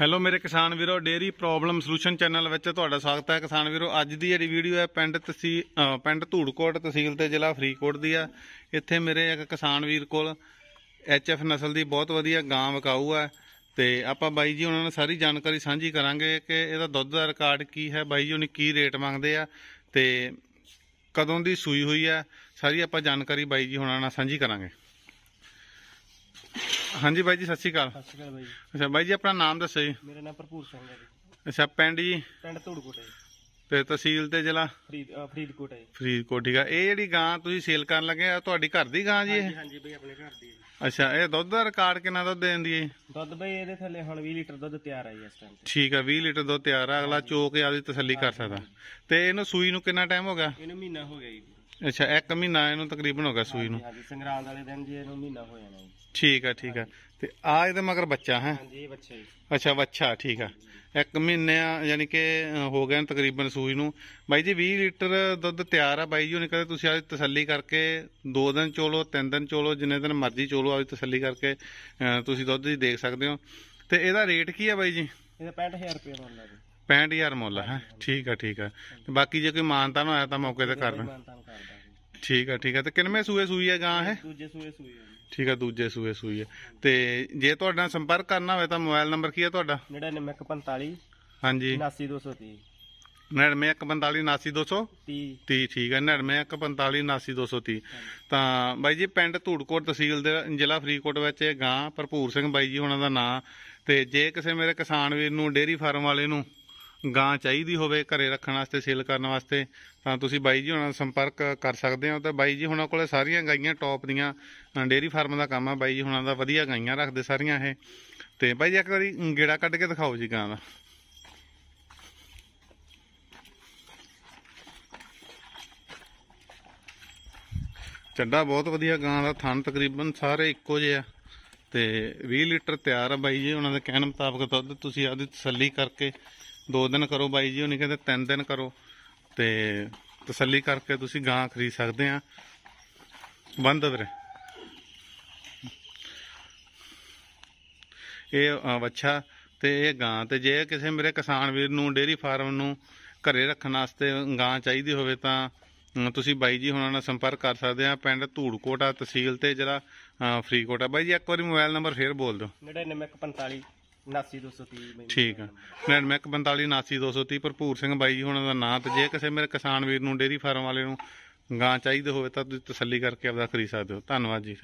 Hello ਮੇਰੇ ਕਿਸਾਨ ਵੀਰੋ ਡੇਰੀ ਪ੍ਰੋਬਲਮ ਸੋਲੂਸ਼ਨ ਚੈਨਲ ਵਿੱਚ ਤੁਹਾਡਾ ਸਵਾਗਤ ਹੈ ਕਿਸਾਨ ਵੀਰੋ ਅੱਜ ਦੀ ਜਿਹੜੀ ਵੀਡੀਓ ਹੈ ਪਿੰਡ ਤਸੀ ਪਿੰਡ ਧੂੜਕੋਟ ਤਹਿਸੀਲ ਤੇ ਜ਼ਿਲ੍ਹਾ ਫਰੀਦਕੋਟ ਦੀ ਆ ਇੱਥੇ ਮੇਰੇ ਇੱਕ ਕਿਸਾਨ ਵੀਰ ਕੋਲ ਐਚਐਫ ਨਸਲ ਦੀ ਬਹੁਤ ਵਧੀਆ ਗਾਂ ਵਕਾਊ ਹੈ ਤੇ ਆਪਾਂ ਬਾਈ ਜੀ ਉਹਨਾਂ ਨਾਲ ਸਾਰੀ ਜਾਣਕਾਰੀ ਸਾਂਝੀ ਕਰਾਂਗੇ ਕਿ ਇਹਦਾ ਦੁੱਧ ਦਾ ਰਿਕਾਰਡ ਕੀ ਹੈ ਬਾਈ ਜੀ ਉਹਨੇ ਕੀ ਰੇਟ ਮੰਗਦੇ ਆ ਤੇ ਕਦੋਂ ਦੀ ਸੂਈ ਹੋਈ ਹੈ ਸਾਰੀ ਆਪਾਂ ਜਾਣਕਾਰੀ ਬਾਈ ਜੀ ਉਹਨਾਂ ਨਾਲ ਸਾਂਝੀ ਕਰਾਂਗੇ ਹਾਂਜੀ ਬਾਈ ਜੀ ਸਤਿ ਸ਼੍ਰੀ ਅਕਾਲ ਸਤਿ ਸ਼੍ਰੀ ਅਕਾਲ ਬਾਈ ਜੀ। ਅੱਛਾ ਬਾਈ ਜੀ ਆਪਣਾ ਨਾਮ ਦੱਸੋ ਜੀ ਮੇਰਾ ਨਾਮ ਭਰਪੂਰ ਸਿੰਘ ਹੈ ਜੀ ਅੱਛਾ ਪਿੰਡ ਜੀ ਪਿੰਡ ਧੂੜਕੋਟ ਹੈ ਜੀ। ਤੇ ਤਹਿਸੀਲ ਤੇ ਜ਼ਿਲ੍ਹਾ ਫਰੀਦ ਫਰੀਦਕੋਟ ਹੈ ਜੀ। ਫਰੀਦਕੋਟ ਠੀਕ ਹੈ ਇਹ ਜਿਹੜੀ ਗਾਂ ਤੁਸੀਂ ਸੇਲ ਕਰਨ ਲੱਗੇ ਆ ਤੁਹਾਡੀ ਘਰ ਦੀ ਗਾਂ ਜੀ ਇਹ ਹਾਂਜੀ ਹਾਂਜੀ ਬਾਈ ਆਪਣੇ ਘਰ ਦੀ ਹੈ ਅੱਛਾ ਇਹ ਦੁੱਧ ਦਾ ਰਿਕਾਰਡ ਕਿੰਨਾ ਦੁੱਧ ਦਿੰਦੀ ਹੈ ਦੁੱਧ ਬਈ ਇਹਦੇ ਥੱਲੇ ਹੁਣ 20 ਲੀਟਰ ਦੁੱਧ ਤਿਆਰ ਹੈ ਜੀ ਇਸ ਟਾਈਮ ਤੇ ਠੀਕ ਆ 20 ਲੀਟਰ ਦੁੱਧ ਤਿਆਰ ਆ ਅਗਲਾ ਚੋ ਕੇ ਆਪਦੀ ਤਸੱਲੀ ਕਰ ਸਕਦਾ ਤੇ ਇਹਨੂੰ ਸੂਈ ਨੂੰ ਕਿੰਨਾ ਟਾਈਮ ਹੋ ਗਿਆ ਇਹਨੂੰ ਮਹੀਨਾ ਹੋ ਗਿਆ ਜੀ ਅੱਛਾ ਇੱਕ ਮਹੀਨਾ ਇਹਨੂੰ ਤਕਰੀਬਨ ਹੋ ਗਿਆ ਸੂਈ ਨੂੰ ਹਾਂਜੀ ਸੰਗਰਾਂਦ ਵਾਲੇ ਦਿਨ ਜੀ ਇਹਨੂੰ ਮਹੀਨਾ ਹੋ ਜਾਣਾ ਜੀ ਠੀਕ ਆ ਠੀਕ ਆ ਤੇ ਆ ਇਹਦੇ ਮਗਰ ਬੱਚਾ ਹੈ ਹਾਂਜੀ ਬੱਚਾ ਜੀ ਅੱਛਾ ਬੱਚਾ ਠੀਕ ਆ ਇੱਕ ਮਹੀਨੇ ਆ ਯਾਨੀ ਕਿ ਹੋ ਗਏ ਤਕਰੀਬਨ ਸੂਈ ਨੂੰ ਬਾਈ ਜੀ 20 ਲੀਟਰ ਦੁੱਧ ਤਿਆਰ ਆ ਬਾਈ ਜੀ ਉਹਨੇ ਕਹਿੰਦੇ ਤੁਸੀਂ ਅੱਜ ਤਸੱਲੀ ਕਰਕੇ ਦੋ ਦਿਨ ਚੋਲੋ ਤਿੰਨ ਦਿਨ ਚੋਲੋ ਜਿੰਨੇ ਦਿਨ ਮਰਜ਼ੀ ਚੋਲੋ ਅੱਜ ਤਸੱਲੀ ਕਰਕੇ ਤੁਸੀਂ ਦੁੱਧ ਜੀ ਦੇਖ ਸਕਦੇ ਹੋ ਤੇ ਇਹਦਾ ਰੇਟ ਕੀ ਆ ਬਾਈ ਜੀ ਇਹਦਾ 65000 ਰੁਪਏ ਮੰਨ ਲਾ ਜੀ 65000 ਮੁੱਲ ਹੈ ਠੀਕ ਆ ਠੀਕ ਆ ਤੇ ਬਾਕੀ ਜੇ ਕੋਈ ਮਾਨਤਾ ਨਾ ਹੋਇਆ ਤਾਂ ਮੌਕੇ ਤੇ ਕਰ ਠੀਕ ਆ ਠੀਕ ਆ ਤੇ ਕਿੰਨੇ ਸੂਏ ਸੂਈ ਹੈ ਗਾਂ ਹੈ ਦੂਜੇ ਸੂਏ ਸੂਈ ਹੈ ਠੀਕ ਆ ਦੂਜੇ ਸੂਏ ਸੂਈ ਹੈ ਤੇ ਜੇ ਤੁਹਾਡਾ ਸੰਪਰਕ ਕਰਨਾ ਹੋਵੇ ਤਾਂ ਮੋਬਾਈਲ ਨੰਬਰ ਕੀ ਹੈ ਤੁਹਾਡਾ 9945 ਹਾਂਜੀ 89230 9145790200 ਠੀਕ ਹੈ 9145790230 ਤਾਂ ਬਾਈ ਜੀ ਪਿੰਡ ਧੂੜਕੋਟ ਤਹਿਸੀਲ ਦੇ ਜ਼ਿਲ੍ਹਾ ਫਰੀਦਕੋਟ ਵਿੱਚ ਇਹ ਗਾਂ ਭਰਪੂਰ ਸਿੰਘ ਬਾਈ ਜੀ ਉਹਨਾਂ ਦਾ ਨਾਂ ਤੇ ਜੇ ਕਿਸੇ ਮੇਰੇ ਕਿਸਾਨ ਵੀਰ ਨੂੰ ਡੇਰੀ ਫਾਰਮ ਵਾਲੇ ਨੂੰ ਗਾਂ ਚਾਹੀਦੀ ਹੋਵੇ ਘਰੇ ਰੱਖਣ ਵਾਸਤੇ ਸੇਲ ਕਰਨ ਵਾਸਤੇ ਤਾਂ ਤੁਸੀਂ ਬਾਈ ਜੀ ਹੁਣਾਂ ਨਾਲ ਸੰਪਰਕ ਕਰ ਸਕਦੇ ਹੋ ਤਾਂ ਬਾਈ ਜੀ ਹੁਣਾਂ ਕੋਲੇ ਸਾਰੀਆਂ ਗਾਈਆਂ ਟੌਪ ਦੀਆਂ ਡੇਰੀ ਫਾਰਮ ਦਾ ਕੰਮ ਆ ਬਾਈ ਜੀ ਹੁਣਾਂ ਦਾ ਵਧੀਆ ਗਾਈਆਂ ਰੱਖਦੇ ਸਾਰੀਆਂ ਇਹ ਤੇ ਬਾਈ ਜੀ ਇੱਕ ਵਾਰੀ ਗੇੜਾ ਕੱਢ ਕੇ ਦਿਖਾਓ ਜੀ ਗਾਂ ਦਾ ਚੱਡਾ ਬਹੁਤ ਵਧੀਆ ਗਾਂ ਦਾ ਥਣ ਤਕਰੀਬਨ ਸਾਰੇ ਇੱਕੋ ਜਿਹੇ ਆ ਤੇ 20 ਲੀਟਰ ਤਿਆਰ ਆ ਬਾਈ ਜੀ ਉਹਨਾਂ ਦੇ ਕਹਿਣ ਮੁਤਾਬਕ ਦੁੱਧ ਤੁਸੀਂ ਆਪਦੀ ਤਸੱਲੀ ਕਰਕੇ ਦੋ ਦਿਨ ਕਰੋ ਬਾਈ ਜੀ ਉਹਨੇ ਕਹਿੰਦੇ ਤਿੰਨ ਦਿਨ ਕਰੋ ਤੇ ਤਸੱਲੀ ਕਰਕੇ ਤੁਸੀਂ ਗਾਂ ਖਰੀਦ ਸਕਦੇ ਆ ਬੰਦ ਵੀਰੇ ਇਹ ਵੱਛਾ ਤੇ ਇਹ ਗਾਂ ਤੇ ਜੇ ਕਿਸੇ ਮੇਰੇ ਕਿਸਾਨ ਵੀਰ ਨੂੰ ਡੇਰੀ ਫਾਰਮ ਨੂੰ ਘਰੇ ਰੱਖਣ ਵਾਸਤੇ ਗਾਂ ਚਾਹੀਦੀ ਹੋਵੇ ਤਾਂ ਤੁਸੀਂ ਬਾਈ ਜੀ ਹੁਣਾਂ ਨਾਲ ਸੰਪਰਕ ਕਰ ਸਕਦੇ ਆ ਪਿੰਡ ਧੂੜਕੋਟਾ ਤਹਿਸੀਲ ਤੇ ਜਿਹੜਾ ਫਰੀਕੋਟਾ ਬਾਈ ਜੀ ਇੱਕ ਵਾਰੀ ਮੋਬਾਈਲ ਨੰਬਰ ਫੇਰ ਬੋਲ ਦਿਓ 99145 230 ਠੀਕ ਆ 9945945230 ਭਰਪੂਰ ਸਿੰਘ ਬਾਈ ਜੀ ਹੁਣਾਂ ਦਾ ਨਾਂ ਤੇ ਜੇ ਕਿਸੇ ਮੇਰੇ ਕਿਸਾਨ ਵੀਰ ਨੂੰ ਡੇਰੀ ਫਾਰਮ ਵਾਲੇ ਨੂੰ ਗਾਂ ਚਾਹੀਦੇ ਹੋਵੇ ਤਾਂ ਤੁਸੀਂ ਤਸੱਲੀ ਕਰਕੇ ਆਪਦਾ ਖਰੀਦ ਸਕਦੇ ਹੋ ਧੰਨਵਾਦ ਜੀ